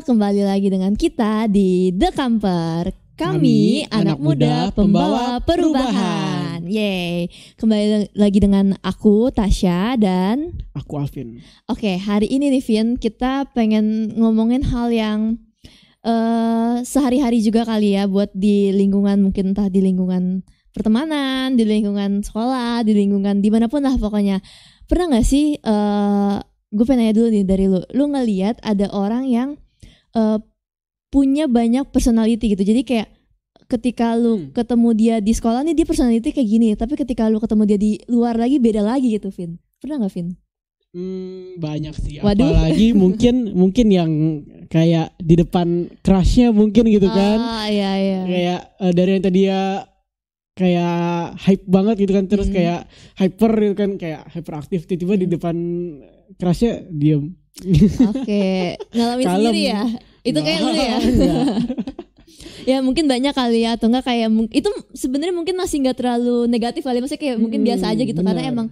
kembali lagi dengan kita di The Camper. Kami, Kami anak, anak muda pembawa perubahan. perubahan. Yeay. Kembali lagi dengan aku Tasya dan aku Alvin. Oke, hari ini nih Vin, kita pengen ngomongin hal yang uh, sehari-hari juga kali ya buat di lingkungan mungkin entah di lingkungan pertemanan, di lingkungan sekolah, di lingkungan dimanapun lah pokoknya. Pernah gak sih uh, gue pengen nanya dulu nih dari lu lu ngeliat ada orang yang uh, punya banyak personality gitu jadi kayak ketika lu hmm. ketemu dia di sekolah nih dia personality kayak gini tapi ketika lu ketemu dia di luar lagi beda lagi gitu Vin pernah nggak Vin? Hmm, banyak sih Waduh. apalagi mungkin mungkin yang kayak di depan crushnya mungkin gitu kan ah, iya, iya. kayak uh, dari yang tadi ya kayak hype banget gitu kan terus hmm. kayak hyper gitu kan kayak hyperaktif tiba-tiba hmm. di depan kerasnya diem oke okay. ngalamin Kalem. sendiri ya itu nah. kayak lu ya iya. ya mungkin banyak kali ya atau enggak kayak itu sebenarnya mungkin masih nggak terlalu negatif kali maksudnya kayak hmm, mungkin biasa aja gitu bener. karena emang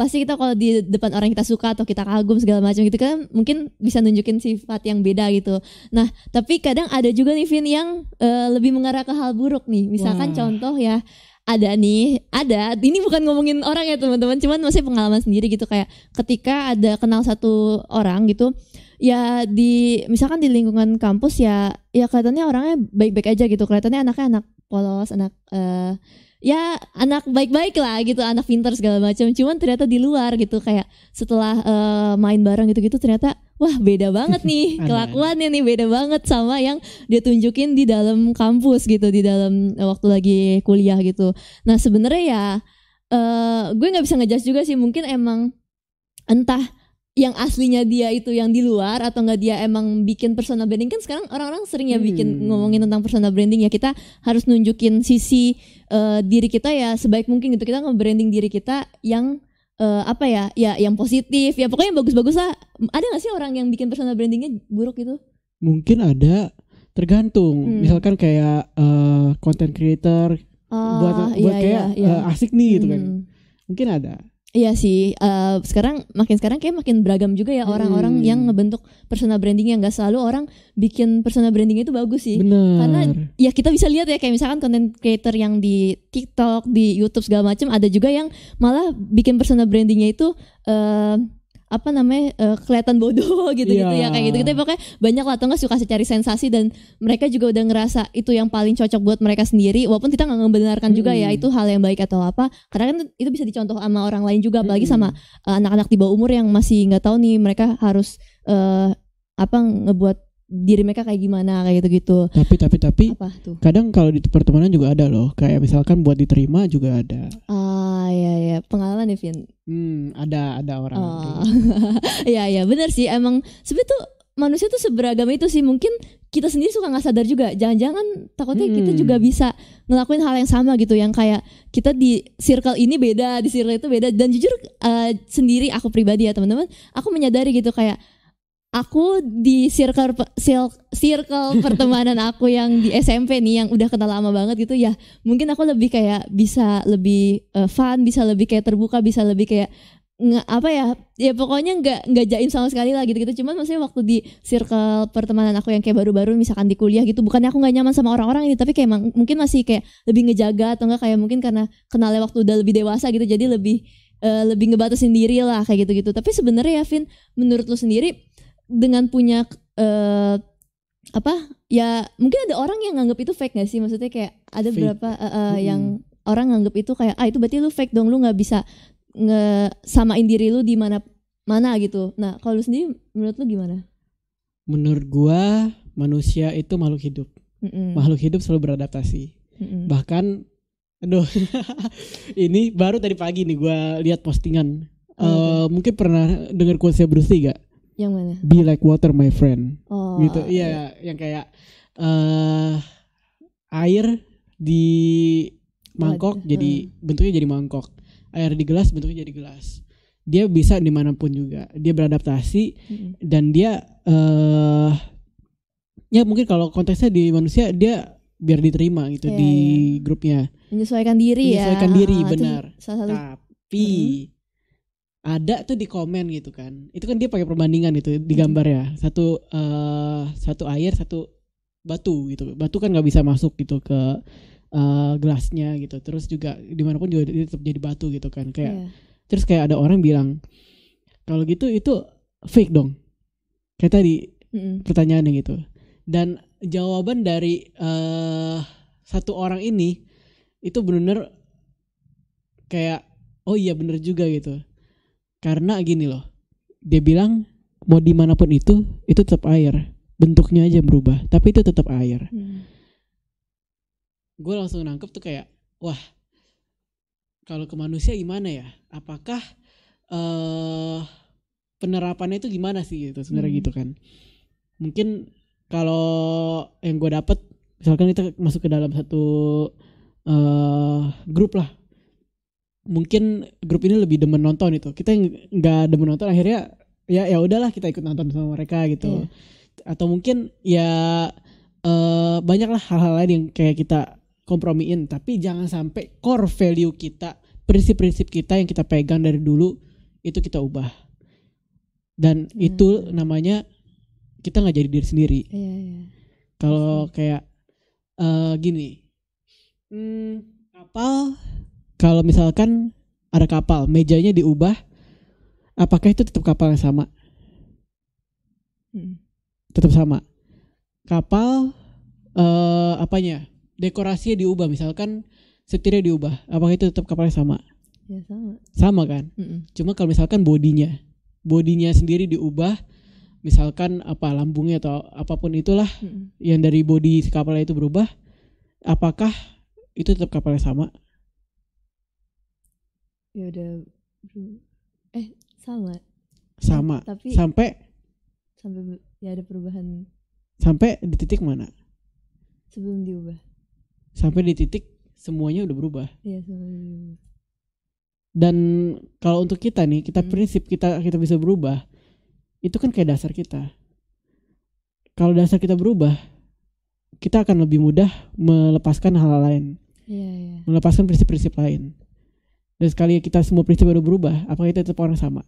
pasti kita kalau di depan orang kita suka atau kita kagum segala macam gitu kan mungkin bisa nunjukin sifat yang beda gitu. Nah, tapi kadang ada juga nih Vin yang uh, lebih mengarah ke hal buruk nih. Misalkan Wah. contoh ya ada nih, ada. Ini bukan ngomongin orang ya teman-teman, cuman masih pengalaman sendiri gitu kayak ketika ada kenal satu orang gitu, ya di misalkan di lingkungan kampus ya ya kelihatannya orangnya baik-baik aja gitu, kelihatannya anaknya anak polos, anak uh, ya anak baik-baik lah gitu anak pintar segala macam cuman ternyata di luar gitu kayak setelah uh, main bareng gitu-gitu ternyata wah beda banget nih kelakuannya nih beda banget sama yang dia tunjukin di dalam kampus gitu di dalam eh, waktu lagi kuliah gitu nah sebenarnya ya uh, gue nggak bisa ngejudge juga sih mungkin emang entah yang aslinya dia itu yang di luar atau enggak dia emang bikin personal branding kan sekarang orang-orang sering ya hmm. bikin ngomongin tentang personal branding ya kita harus nunjukin sisi uh, diri kita ya sebaik mungkin gitu kita nge-branding diri kita yang uh, apa ya ya yang positif ya pokoknya yang bagus-bagus lah ada nggak sih orang yang bikin personal brandingnya buruk gitu mungkin ada tergantung hmm. misalkan kayak uh, content creator uh, buat buat iya, kayak iya, iya. Uh, asik nih gitu kan. hmm. kan mungkin ada Iya sih, uh, sekarang makin sekarang kayak makin beragam juga ya orang-orang hmm. yang ngebentuk personal brandingnya yang gak selalu orang bikin personal branding itu bagus sih. Bener. Karena ya kita bisa lihat ya kayak misalkan content creator yang di TikTok, di YouTube segala macam ada juga yang malah bikin personal brandingnya itu uh, apa namanya uh, kelihatan bodoh gitu-gitu iya. ya kayak gitu-gitu pokoknya banyak lah atau nggak suka cari sensasi dan mereka juga udah ngerasa itu yang paling cocok buat mereka sendiri walaupun kita nggak membenarkan hmm. juga ya itu hal yang baik atau apa karena kan itu bisa dicontoh sama orang lain juga apalagi hmm. sama anak eh, anak-anak di bawah umur yang masih nggak tahu nih mereka harus uh, apa ngebuat diri mereka kayak gimana kayak gitu-gitu. Tapi tapi tapi apa tuh? Kadang kalau di pertemanan juga ada loh, kayak misalkan buat diterima juga ada. Ah, iya iya pengalaman nih ya, Vin hmm ada ada orang oh. Gitu. iya iya benar sih emang sebetulnya manusia tuh seberagam itu sih mungkin kita sendiri suka nggak sadar juga jangan-jangan takutnya hmm. kita juga bisa ngelakuin hal yang sama gitu yang kayak kita di circle ini beda di circle itu beda dan jujur uh, sendiri aku pribadi ya teman-teman aku menyadari gitu kayak aku di circle circle pertemanan aku yang di SMP nih yang udah kenal lama banget gitu ya mungkin aku lebih kayak bisa lebih uh, fun bisa lebih kayak terbuka bisa lebih kayak nggak apa ya ya pokoknya nggak nggak jaim sama sekali lah gitu gitu cuman maksudnya waktu di circle pertemanan aku yang kayak baru-baru misalkan di kuliah gitu bukannya aku nggak nyaman sama orang-orang ini tapi kayak emang, mungkin masih kayak lebih ngejaga atau enggak kayak mungkin karena kenalnya waktu udah lebih dewasa gitu jadi lebih uh, lebih ngebatasin diri lah kayak gitu gitu tapi sebenarnya ya Vin menurut lu sendiri dengan punya uh, apa ya mungkin ada orang yang nganggap itu fake gak sih maksudnya kayak ada fake. berapa uh, uh, hmm. yang orang nganggap itu kayak ah itu berarti lu fake dong lu nggak bisa nge samain diri lu di mana mana gitu nah kalau lu sendiri menurut lu gimana menurut gua manusia itu makhluk hidup mm -mm. makhluk hidup selalu beradaptasi mm -mm. bahkan aduh ini baru tadi pagi nih gua lihat postingan oh, uh, mungkin pernah dengar konsep Bruce Lee gak yang mana? Be like water my friend. Oh. Gitu. Iya, okay. Iya, yang kayak eh uh, air di mangkok Lada. jadi hmm. bentuknya jadi mangkok. Air di gelas bentuknya jadi gelas. Dia bisa dimanapun juga. Dia beradaptasi hmm. dan dia eh uh, ya mungkin kalau konteksnya di manusia dia biar diterima gitu yeah, di yeah. grupnya. Menyesuaikan diri Menyesuaikan ya. Menyesuaikan diri ah, benar. Salah satu. Tapi hmm ada tuh di komen gitu kan itu kan dia pakai perbandingan itu, di gambar ya satu uh, satu air satu batu gitu batu kan nggak bisa masuk gitu ke uh, gelasnya gitu terus juga dimanapun juga dia tetap jadi batu gitu kan kayak yeah. terus kayak ada orang bilang kalau gitu itu fake dong kayak tadi mm -hmm. pertanyaannya gitu dan jawaban dari uh, satu orang ini itu bener-bener kayak oh iya bener juga gitu karena gini loh, dia bilang mau dimanapun itu, itu tetap air. Bentuknya aja berubah, tapi itu tetap air. Hmm. Gue langsung nangkep tuh kayak, wah, kalau ke manusia gimana ya? Apakah uh, penerapannya itu gimana sih gitu sebenarnya hmm. gitu kan? Mungkin kalau yang gue dapet, misalkan kita masuk ke dalam satu uh, grup lah mungkin grup ini lebih demen nonton itu kita nggak demen nonton akhirnya ya ya udahlah kita ikut nonton sama mereka gitu yeah. atau mungkin ya uh, banyaklah hal-hal lain yang kayak kita kompromiin tapi jangan sampai core value kita prinsip-prinsip kita yang kita pegang dari dulu itu kita ubah dan yeah. Hmm. itu namanya kita nggak jadi diri sendiri yeah, yeah. kalau kayak uh, gini hmm, kapal kalau misalkan ada kapal, mejanya diubah, apakah itu tetap kapal yang sama? Hmm. Tetap sama. Kapal eh apanya? Dekorasinya diubah misalkan setirnya diubah, apakah itu tetap kapal yang sama? Ya sama. Sama kan? Mm Cuma kalau misalkan bodinya, bodinya sendiri diubah, misalkan apa lambungnya atau apapun itulah mm yang dari bodi kapalnya itu berubah, apakah itu tetap kapal yang sama? ya udah eh sama eh, sama eh, tapi sampai sampai ya ada perubahan sampai di titik mana sebelum diubah sampai di titik semuanya udah berubah iya semuanya dan kalau untuk kita nih kita hmm. prinsip kita kita bisa berubah itu kan kayak dasar kita kalau dasar kita berubah kita akan lebih mudah melepaskan hal, -hal lain yeah, yeah. melepaskan prinsip-prinsip lain dan sekali kita semua prinsip baru berubah, apa kita tetap orang sama?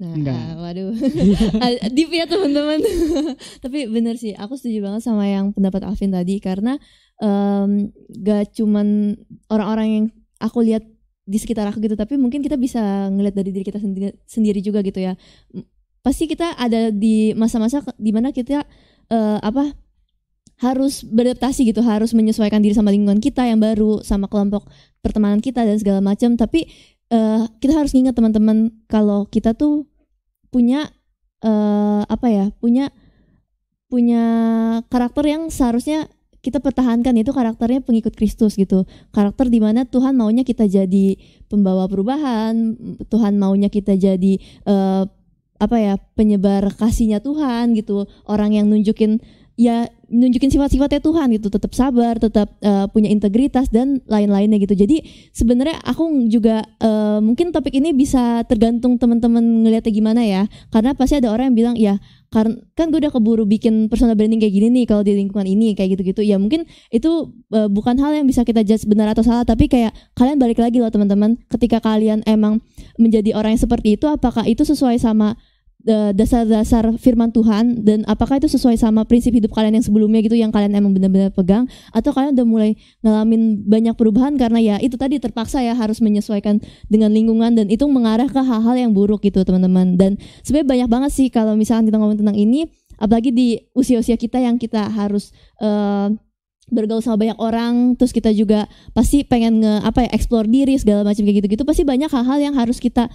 Nah, Enggak. waduh. Deep ya teman-teman. Tapi bener sih, aku setuju banget sama yang pendapat Alvin tadi karena um, gak cuman orang-orang yang aku lihat di sekitar aku gitu, tapi mungkin kita bisa ngeliat dari diri kita sendiri, sendiri juga gitu ya. Pasti kita ada di masa-masa di mana kita uh, apa harus beradaptasi gitu harus menyesuaikan diri sama lingkungan kita yang baru sama kelompok pertemanan kita dan segala macam tapi uh, kita harus ingat teman-teman kalau kita tuh punya uh, apa ya punya punya karakter yang seharusnya kita pertahankan itu karakternya pengikut Kristus gitu karakter di mana Tuhan maunya kita jadi pembawa perubahan Tuhan maunya kita jadi uh, apa ya penyebar kasihnya Tuhan gitu orang yang nunjukin ya nunjukin sifat-sifatnya Tuhan gitu tetap sabar tetap uh, punya integritas dan lain-lainnya gitu jadi sebenarnya aku juga uh, mungkin topik ini bisa tergantung teman-teman ngelihatnya gimana ya karena pasti ada orang yang bilang ya karena kan gue udah keburu bikin personal branding kayak gini nih kalau di lingkungan ini kayak gitu-gitu ya mungkin itu uh, bukan hal yang bisa kita judge benar atau salah tapi kayak kalian balik lagi loh teman-teman ketika kalian emang menjadi orang yang seperti itu apakah itu sesuai sama dasar-dasar firman Tuhan dan apakah itu sesuai sama prinsip hidup kalian yang sebelumnya gitu yang kalian emang benar-benar pegang atau kalian udah mulai ngalamin banyak perubahan karena ya itu tadi terpaksa ya harus menyesuaikan dengan lingkungan dan itu mengarah ke hal-hal yang buruk gitu teman-teman dan sebenarnya banyak banget sih kalau misalkan kita ngomong tentang ini apalagi di usia-usia kita yang kita harus uh, bergaul sama banyak orang terus kita juga pasti pengen nge apa ya explore diri segala macam kayak gitu-gitu pasti banyak hal-hal yang harus kita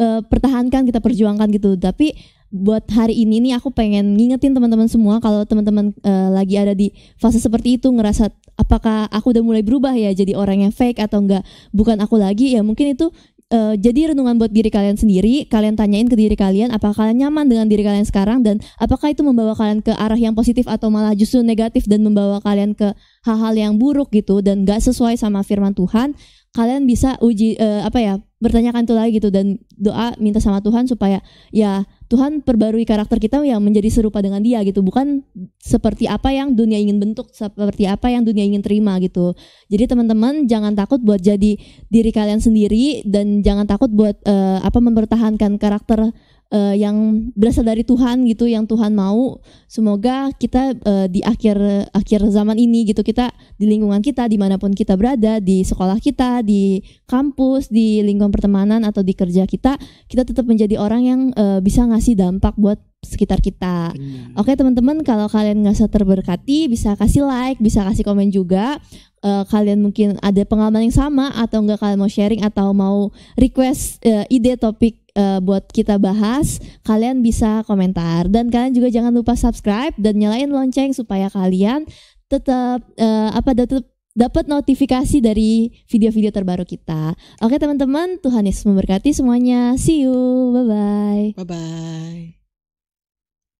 uh, pertahankan kita perjuangkan gitu tapi buat hari ini nih aku pengen ngingetin teman-teman semua kalau teman-teman uh, lagi ada di fase seperti itu ngerasa apakah aku udah mulai berubah ya jadi orang yang fake atau enggak bukan aku lagi ya mungkin itu uh, jadi renungan buat diri kalian sendiri. Kalian tanyain ke diri kalian apakah kalian nyaman dengan diri kalian sekarang dan apakah itu membawa kalian ke arah yang positif atau malah justru negatif dan membawa kalian ke hal-hal yang buruk gitu dan gak sesuai sama firman Tuhan kalian bisa uji uh, apa ya bertanyakan itu lagi gitu dan doa minta sama Tuhan supaya ya Tuhan perbarui karakter kita yang menjadi serupa dengan Dia gitu bukan seperti apa yang dunia ingin bentuk seperti apa yang dunia ingin terima gitu jadi teman-teman jangan takut buat jadi diri kalian sendiri dan jangan takut buat uh, apa mempertahankan karakter uh, yang berasal dari Tuhan gitu yang Tuhan mau semoga kita uh, di akhir akhir zaman ini gitu kita di lingkungan kita dimanapun kita berada di sekolah kita di kampus di lingkungan pertemanan atau di kerja kita kita tetap menjadi orang yang uh, bisa ngasih dampak buat sekitar kita. Oke teman-teman kalau kalian nggak terberkati bisa kasih like, bisa kasih komen juga uh, kalian mungkin ada pengalaman yang sama atau enggak kalian mau sharing atau mau request uh, ide topik uh, buat kita bahas. Kalian bisa komentar dan kalian juga jangan lupa subscribe dan nyalain lonceng supaya kalian tetap uh, apa tetap dapat notifikasi dari video-video terbaru kita. Oke teman-teman, Tuhan Yesus memberkati semuanya. See you. Bye bye. Bye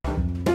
bye.